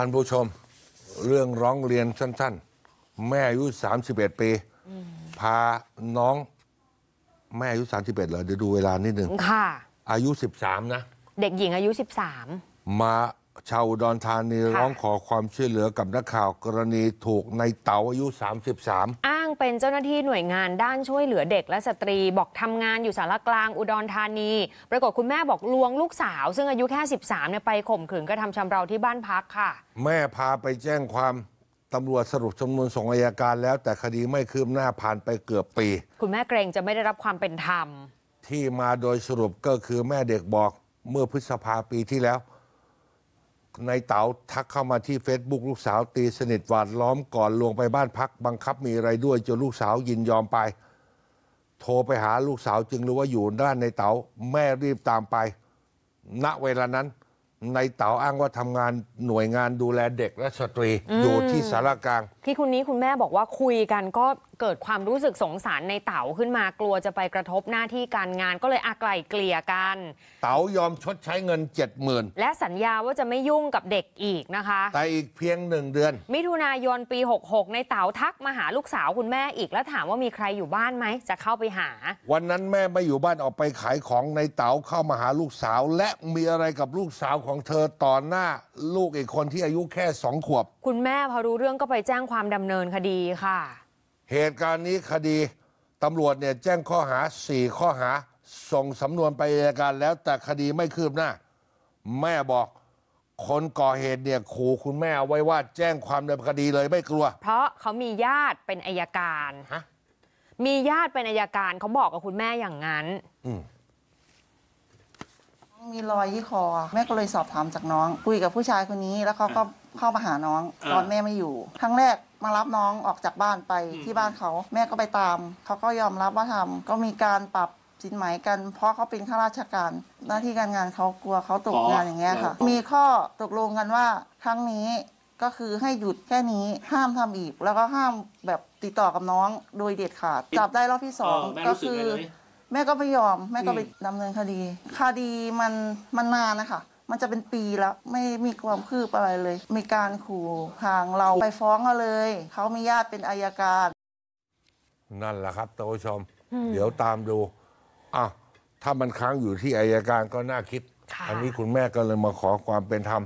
ท่านผู้ชมเรื่องร้องเรียนสั้น ๆ แม่อายุ 31 ปีพาน้องแม่อายุ 31เหรอ เดี๋ยวดูเวลานิดหนึ่งค่ะอายุ 13 นะ เด็กหญิงอายุ 13 มาชาวอุดอนธานีร้องขอความช่วยเหลือกับนักข่าวกรณีถูกในเต๋าอายุ 33อ่าางเป็นเจ้าหน้าที่หน่วยงานด้านช่วยเหลือเด็กและสตรีบอกทำงานอยู่สารกลางอุดรธานี ปรากฏคุณแม่บอกลวงลูกสาว ซึ่งอายุแค่ 13เนี่ยไปข่มขืนกระทำชำเราที่บ้านพักค่ะ แม่พาไปแจ้งความตำรวจสรุปจำนวนส่งอายการแล้ว แต่คดีไม่คืบหน้าผ่านไปเกือบปี คุณแม่เกรงจะไม่ได้รับความเป็นธรรมที่มาโดยสรุปก็คือแม่เด็กบอกเมื่อพฤษภาปีที่แล้วนายเต๋าทักเข้ามาที่เฟซบุ๊กลูกสาวตี สนิทหวาดล้อมก่อนลวงไปบ้านพัก บังคับมีอะไรด้วยจนลูกสาวยินยอมไป โทรไปหาลูกสาวจึงรู้ว่าอยู่ด้านในเต๋าแม่รีบตามไป ณเวลานั้นนายเต๋าอ้างว่าทำงานหน่วยงานดูแลเด็กและสตรีอยู่ที่สารกลาง ที่คุณนี้คุณแม่บอกว่าคุยกันก็เกิดความรู้สึกสงสารในเต๋าขึ้นมากลัวจะไปกระทบหน้าที่การงานก็เลยอาไกลเกลี่ยกัน เต๋ายอมชดใช้เงิน 70,000และสัญญาว่าจะไม่ยุ่งกับเด็กอีกนะคะแต่อีกเพียงหนึ่งเดือน มิถุนายนปี 66 ในเต๋าทักมาหาลูกสาวคุณแม่อีกแล้วถามว่ามีใครอยู่บ้านไหม จะเข้าไปหา วันนั้นแม่ไม่อยู่บ้านออกไปขายของในเต๋าเข้ามาหาลูกสาว และมีอะไรกับลูกสาวของเธอต่อหน้า ลูกอีกคนที่อายุแค่สองขวบ คุณแม่พอรู้เรื่องก็ไปแจ้งความดำเนินคดีค่ะเหตุการณ์นี้คดีตำรวจเนี่ยแจ้งข้อหา4ข้อหา ส่งสำนวนไปอัยการแล้วแต่คดีไม่คืบหน้าแม่บอกคนก่อเหตุเนี่ยขู่คุณแม่ไว้ว่าแจ้งความในคดีเลยไม่กลัว เพราะเขามีญาติเป็นอัยการฮะมีญาติเป็นอัยการ เขาบอกกับคุณแม่อย่างนั้นอมมีรอยที่คอแม่ก็เลยสอบถามจากน้องคุยกับผู้ชายคนนี้แล้วเขาก็เข้ามาหาน้องตอนแม่ไม่อยู่ครั้งแรกมารับน้องออกจากบ้านไปที่บ้านเขาแม่ก็ไปตาม เขาก็ยอมรับว่าทำก็มีการปรับสินไหมกัน เพราะเขาเป็นข้าราชการ หน้าที่การงานเขากลัวเขาตกงานอย่างเงี้ยค่ะ มีข้อตกลงกันว่า ครั้งนี้ก็คือให้หยุดแค่นี้ห้ามทำอีกแล้วก็ห้ามแบบติดต่อกับน้องโดยเด็ดขาดจับได้รอบที่สองก็คือแม่ก็ไม่ยอม แม่ก็ไปดำเนินคดีคดีมันมันนานนะคะมันจะเป็นปีแล้วไม่มีความคืบอะไรเลย มีการขู่ทางเราไปฟ้องเขาเลย เขามีญาติเป็นอายการ นั่นแหละครับท่านผู้ชม เดี๋ยวตามดูอ่ะถ้ามันค้างอยู่ที่อายการก็น่าคิด อันนี้คุณแม่ก็เลยมาขอความเป็นธรรม